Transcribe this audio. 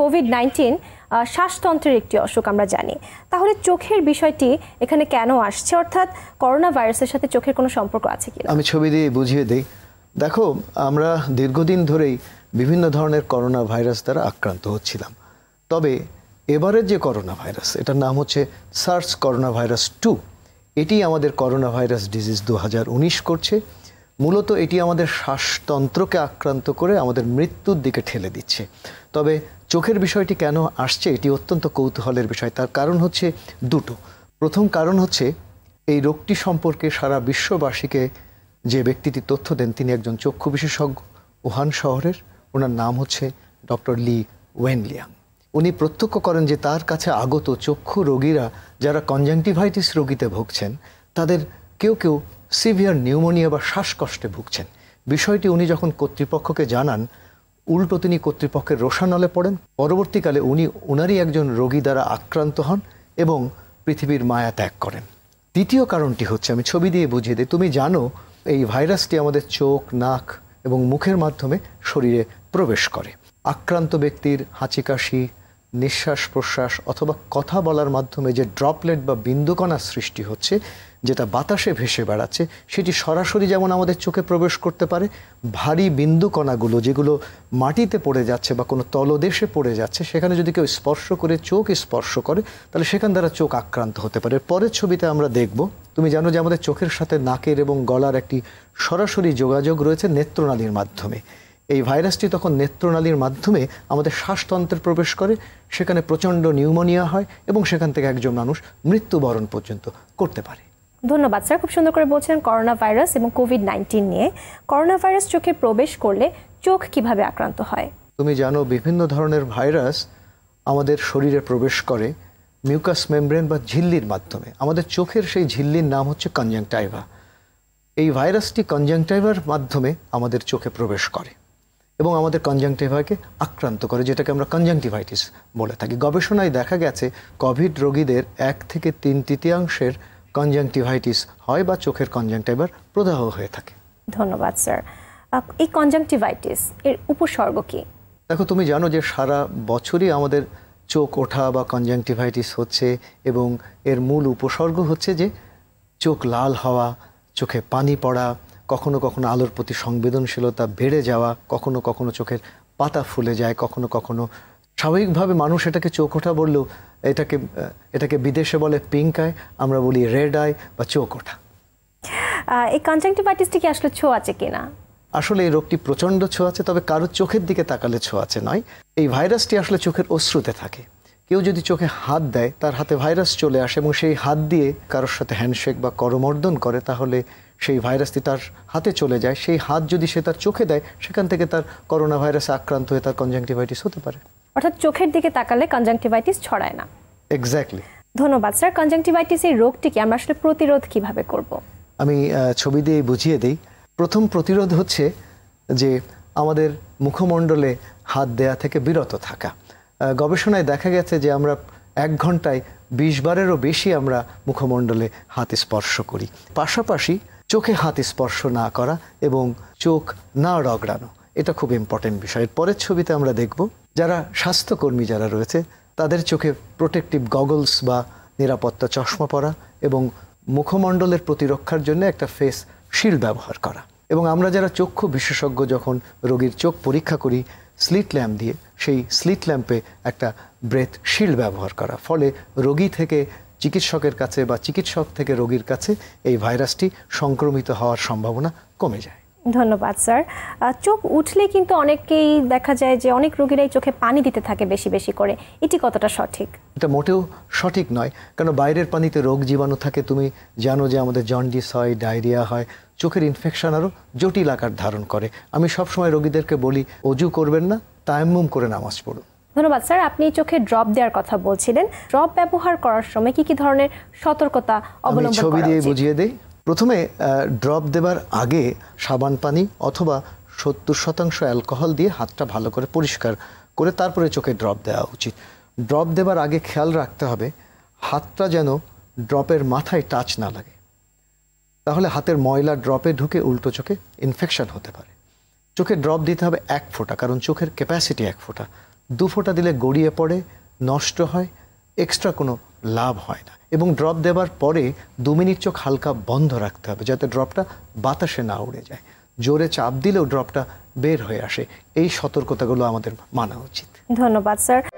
Covid nineteen শ্বাসতন্ত্রের একটি অসুখ আমরা জানি তাহলে চোখের বিষয়টি এখানে কেন আসছে অর্থাৎ করোনা ভাইরাসের সাথে চোখের কোনো সম্পর্ক আছে কি আমি ছবি দিয়ে বুঝিয়ে দিই দেখো আমরা দীর্ঘদিন ধরেই বিভিন্ন ধরনের করোনা ভাইরাস দ্বারা আক্রান্ত হচ্ছিলাম তবে এবারের যে করোনা ভাইরাস এটার নাম হচ্ছে সার্স করোনা ভাইরাস টু এটি আমাদের করোনা ভাইরাস ডিজিজ দু করছে মূলত এটি আমাদের শ্বাসতন্ত্রকে আক্রান্ত করে আমাদের মৃত্যুর দিকে ঠেলে দিচ্ছে তবে চোখের বিষয়টি কেন আসছে এটি অত্যন্ত কৌতূহলের বিষয় তার কারণ হচ্ছে দুটো প্রথম কারণ হচ্ছে এই রোগটি সম্পর্কে সারা বিশ্ববাসীকে যে ব্যক্তিটি তথ্য দেন তিনি একজন চক্ষু বিশেষজ্ঞ ওহান শহরের ওনার নাম হচ্ছে ডক্টর লি ওয়েনলিয়াং উনি প্রত্যক্ষ করেন যে তার কাছে আগত চক্ষু রোগীরা যারা কনজাংটিভাইটিস রোগীতে ভুগছেন তাদের কেউ কেউ সিভিয়ার নিউমোনিয়া বা শ্বাসকষ্টে ভুগছেন বিষয়টি উনি যখন কর্তৃপক্ষকে জানান উল্টো তিনি কর্তৃপক্ষের রোষানলে পড়েন পরবর্তীকালে উনি ওনারই একজন রোগী দ্বারা আক্রান্ত হন এবং পৃথিবীর মায়া ত্যাগ করেন দ্বিতীয় কারণটি হচ্ছে আমি ছবি দিয়ে বুঝিয়ে দিই তুমি জানো এই ভাইরাসটি আমাদের চোখ নাক এবং মুখের মাধ্যমে শরীরে প্রবেশ করে আক্রান্ত ব্যক্তির হাঁচি কাশি নিঃশ্বাস প্রশ্বাস অথবা কথা বলার মাধ্যমে যে ড্রপলেট বা বিন্দুকণার সৃষ্টি হচ্ছে যেটা বাতাসে ভেসে বেড়াচ্ছে সেটি সরাসরি যেমন আমাদের চোখে প্রবেশ করতে পারে ভারী বিন্দুকণাগুলো যেগুলো মাটিতে পড়ে যাচ্ছে বা কোনো তলদেশে পড়ে যাচ্ছে সেখানে যদি কেউ স্পর্শ করে চোখ স্পর্শ করে তাহলে সেখান দ্বারা চোখ আক্রান্ত হতে পারে পরের ছবিতে আমরা দেখব তুমি জানো যে আমাদের চোখের সাথে নাকের এবং গলার একটি সরাসরি যোগাযোগ রয়েছে নেত্রনালীর মাধ্যমে এই ভাইরাসটি তখন নেত্রনালীর মাধ্যমে আমাদের শ্বাসতন্ত্রে প্রবেশ করে সেখানে প্রচণ্ড নিউমোনিয়া হয় এবং সেখান থেকে একজন মানুষ মৃত্যুবরণ পর্যন্ত করতে পারে ধন্যবাদ স্যার খুব সুন্দর করে বলছেন করোনা ভাইরাস এবং কোভিড নাইন্টিন নিয়ে করোনা ভাইরাস চোখে প্রবেশ করলে চোখ কিভাবে আক্রান্ত হয় তুমি জানো বিভিন্ন ধরনের ভাইরাস আমাদের শরীরে প্রবেশ করে মিউকাস মেমব্রেন বা ঝিল্লির মাধ্যমে আমাদের চোখের সেই ঝিল্লির নাম হচ্ছে কনজাংটাইভা এই ভাইরাসটি কনজাংটাইভার মাধ্যমে আমাদের চোখে প্রবেশ করে এবং আমাদের কনজাংটিভাকে আক্রান্ত করে যেটাকে আমরা কনজাংটিভাইটিস বলে থাকি গবেষণায় দেখা গেছে কোভিড রোগীদের এক থেকে তিন তৃতীয়াংশের কনজাংটিভাইটিস হয় বা চোখের কনজাংটিভার প্রদাহ হয়ে থাকে ধন্যবাদ স্যার এই কনজাংটিভাইটিস এর উপসর্গ কি দেখো তুমি জানো যে সারা বছরই আমাদের চোখ ওঠা বা কনজাংটিভাইটিস হচ্ছে এবং এর মূল উপসর্গ হচ্ছে যে চোখ লাল হওয়া চোখে পানি পড়া কখনো কখনো আলোর প্রতি সংবেদনশীলতা বেড়ে যাওয়া কখনো কখনো চোখের পাতা ফুলে যায় কখনো কখনো স্বাভাবিকভাবে মানুষ এটাকে চোখ ওঠা বললেও এটাকে এটাকে বিদেশে বলে পিঙ্ক আয় আমরা বলি রেড আয় বা চোখ ওঠা এই কনজাংটিভাইটিসটি কি আসলে আছে কিনা আসলে এই রোগটি প্রচণ্ড আছে তবে কারোর চোখের দিকে তাকালে আছে নয় এই ভাইরাসটি আসলে চোখের অশ্রুতে থাকে কেউ যদি চোখে হাত দেয় তার হাতে ভাইরাস চলে আসে এবং সেই হাত দিয়ে কারোর সাথে হ্যান্ডশেক বা করমর্দন করে তাহলে সেই ভাইরাসটি তার হাতে চলে যায় সেই হাত যদি সে তার চোখে দেয় সেখান থেকে তার করোনা ভাইরাসে আক্রান্ত হয়ে তার কনজাংটিভাইটিস হতে পারে অর্থাৎ চোখের দিকে তাকালে কনজাংটিভাইটিস ছড়ায় না এক্স্যাক্টলি ধন্যবাদ স্যার কনজাংটিভাইটিস এই রোগটিকে আমরা আসলে প্রতিরোধ কিভাবে করব আমি ছবি দিয়ে বুঝিয়ে দিই প্রথম প্রতিরোধ হচ্ছে যে আমাদের মুখমণ্ডলে হাত দেয়া থেকে বিরত থাকা গবেষণায় দেখা গেছে যে আমরা এক ঘন্টায় বিশ বারেরও বেশি আমরা মুখমণ্ডলে হাত স্পর্শ করি পাশাপাশি চোখে হাত স্পর্শ না করা এবং চোখ না রগড়ানো এটা খুব ইম্পর্টেন্ট বিষয় পরের ছবিতে আমরা দেখব যারা স্বাস্থ্যকর্মী যারা রয়েছে তাদের চোখে প্রোটেকটিভ গগলস বা নিরাপত্তা চশমা পরা এবং মুখমণ্ডলের প্রতিরক্ষার জন্য একটা ফেস শিল্ড ব্যবহার করা এবং আমরা যারা চক্ষু বিশেষজ্ঞ যখন রোগীর চোখ পরীক্ষা করি স্লিট ল্যাম্প দিয়ে সেই স্লিট ল্যাম্পে একটা ব্রেথ শিল্ড ব্যবহার করা ফলে রোগী থেকে চিকিৎসকের কাছে বা চিকিৎসক থেকে রোগীর কাছে এই ভাইরাসটি সংক্রমিত হওয়ার সম্ভাবনা কমে যায় ধন্যবাদ স্যার চোখ উঠলে কিন্তু অনেকেই দেখা যায় যে অনেক রোগীরাই চোখে পানি দিতে থাকে বেশি বেশি করে এটি কতটা সঠিক এটা মোটেও সঠিক নয় কারণ বাইরের পানিতে রোগ জীবাণু থাকে তুমি জানো যে আমাদের জন্ডিস হয় ডায়রিয়া হয় চোখের ইনফেকশন আরও জটিল আকার ধারণ করে আমি সবসময় রোগীদেরকে বলি অজু করবেন না তায়াম্মুম করে নামাজ পড়ুন ধন্যবাদ স্যার আপনি চোখে ড্রপ দেওয়ার কথা বলছিলেন ড্রপ ব্যবহার করার সময় কি কি ধরনের সতর্কতা অবলম্বন ছবি দিয়ে বুঝিয়ে দেই প্রথমে ড্রপ দেবার আগে সাবান পানি অথবা সত্তর শতাংশ অ্যালকোহল দিয়ে হাতটা ভালো করে পরিষ্কার করে তারপরে চোখে ড্রপ দেওয়া উচিত ড্রপ দেবার আগে খেয়াল রাখতে হবে হাতটা যেন ড্রপের মাথায় টাচ না লাগে তাহলে হাতের ময়লা ড্রপে ঢুকে উল্টো চোখে ইনফেকশন হতে পারে চোখে ড্রপ দিতে হবে এক ফোঁটা কারণ চোখের ক্যাপাসিটি এক ফোঁটা ফোঁটা দিলে গড়িয়ে পড়ে নষ্ট হয় এক্সট্রা কোনো লাভ হয় না এবং ড্রপ দেবার পরে দু মিনিট চোখ হালকা বন্ধ রাখতে হবে যাতে ড্রপটা বাতাসে না উড়ে যায় জোরে চাপ দিলেও ড্রপটা বের হয়ে আসে এই সতর্কতাগুলো আমাদের মানা উচিত ধন্যবাদ স্যার